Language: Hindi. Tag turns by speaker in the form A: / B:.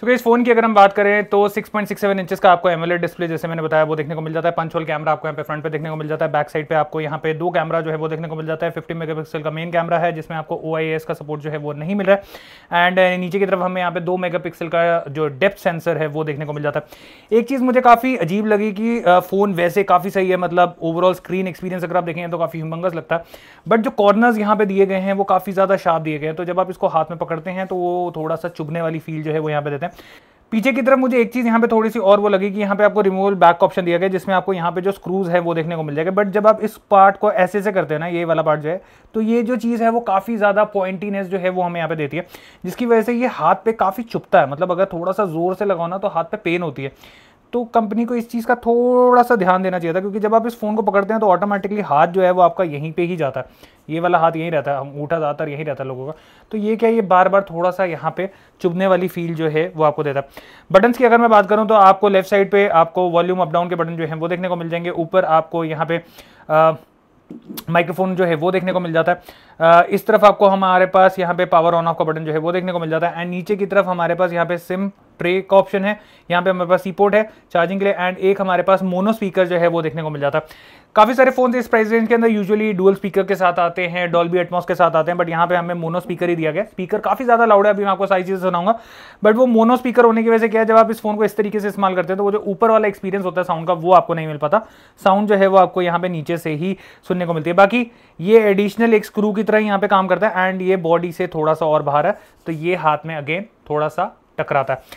A: तो इस फोन की अगर हम बात करें तो 6.67 इंचेस का आपको एमएलए डिस्प्ले जैसे मैंने बताया वो देखने को मिल जाता है पंच होल कैमरा आपको यहाँ पे फ्रंट पे देखने को मिल जाता है बैक साइड पे आपको यहाँ पे दो कैमरा जो है वो देखने को मिल जाता है 50 मेगापिक्सल का मेन कैमरा है जिसमें आपको ओ का सपोर्ट जो है वो नहीं मिल रहा है एंड uh, नीचे की तरफ हमें यहाँ पे दो मेगा का जो डेप्थ सेंसर है वो देखने को मिल जाता है एक चीज़ मुझे काफ़ी अजीब लगी कि फ़ोन uh, वैसे काफ़ी सही है मतलब ओवरऑल स्क्रीन एक्सपीरियंस अगर आप देखें तो काफ़ी हिमंगस लगता है बट जो कॉर्नर्स यहाँ पे दिए गए हैं वो काफ़ी ज़्यादा शार्प दिए गए हैं तो जब आप इसको हाथ में पकड़ते हैं तो वो थोड़ा सा चुभने वाली फील जो है वो यहाँ पे देते हैं हैं पीछे की तरफ मुझे एक चीज़ यहाँ पे थोड़ी सी और वो लगी कि यहाँ पे आपको रिमूवल बैक ऑप्शन दिया गया जिसमें आपको यहाँ पे जो स्क्रूज है वो देखने को मिल जाएगा बट जब आप इस पार्ट को ऐसे से करते हैं ना ये वाला पार्ट जो है तो ये जो चीज़ है वो काफ़ी ज़्यादा पॉइंटीनेस जो है वो हमें यहाँ पे देती है जिसकी वजह से ये हाथ पे काफ़ी चुपता है मतलब अगर थोड़ा सा जोर से लगाओ ना तो हाथ पे पेन होती है तो कंपनी को इस चीज़ का थोड़ा सा ध्यान देना चाहिए था क्योंकि जब आप इस फ़ोन को पकड़ते हैं तो ऑटोमेटिकली हाथ जो है वो आपका यहीं पे ही जाता है ये वाला हाथ यहीं रहता है हम उठा ज़्यादातर यहीं रहता है लोगों का तो ये क्या ये बार बार थोड़ा सा यहाँ पे चुभने वाली फील जो है वो आपको देता है बटन्स की अगर मैं बात करूँ तो आपको लेफ्ट साइड पर आपको वॉल्यूम अप डाउन के बटन जो है वो देखने को मिल जाएंगे ऊपर आपको यहाँ पे माइक्रोफोन जो है वो देखने को मिल जाता है आ, इस तरफ आपको हमारे पास यहाँ पे पावर ऑन ऑफ का बटन जो है वो देखने को मिल जाता है एंड नीचे की तरफ हमारे पास यहाँ पे सिम ट्रे का ऑप्शन है यहाँ पे हमारे पास सी पोर्ट है चार्जिंग के लिए एंड एक हमारे पास मोनो स्पीकर जो है वो देखने को मिल जाता है काफ़ी सारे फोन इस प्राइस रेंज के अंदर यूजुअली डुअल स्पीकर के साथ आते हैं डॉल्बी एटमॉस के साथ आते हैं बट यहाँ पे हमें मोनो स्पीकर ही दिया गया स्पीकर काफ़ी ज़्यादा लाउड है अभी मैं आपको सारी चीज़ें सुनाऊंगा बट वो मोनो स्पीकर होने की वजह से क्या है जब आप इस फोन को इस तरीके से इस्तेमाल करते हैं तो वो जो ऊपर वाला एक्सपीरियंस होता है साउंड का वो आपको नहीं मिल पाता साउंड जो है वो आपको यहाँ पे नीचे से ही सुनने को मिलती है बाकी ये एडिशनल एक स्क्रू की तरह यहाँ पे काम करता है एंड ये बॉडी से थोड़ा सा और बाहर है तो ये हाथ में अगेन थोड़ा सा टकराता है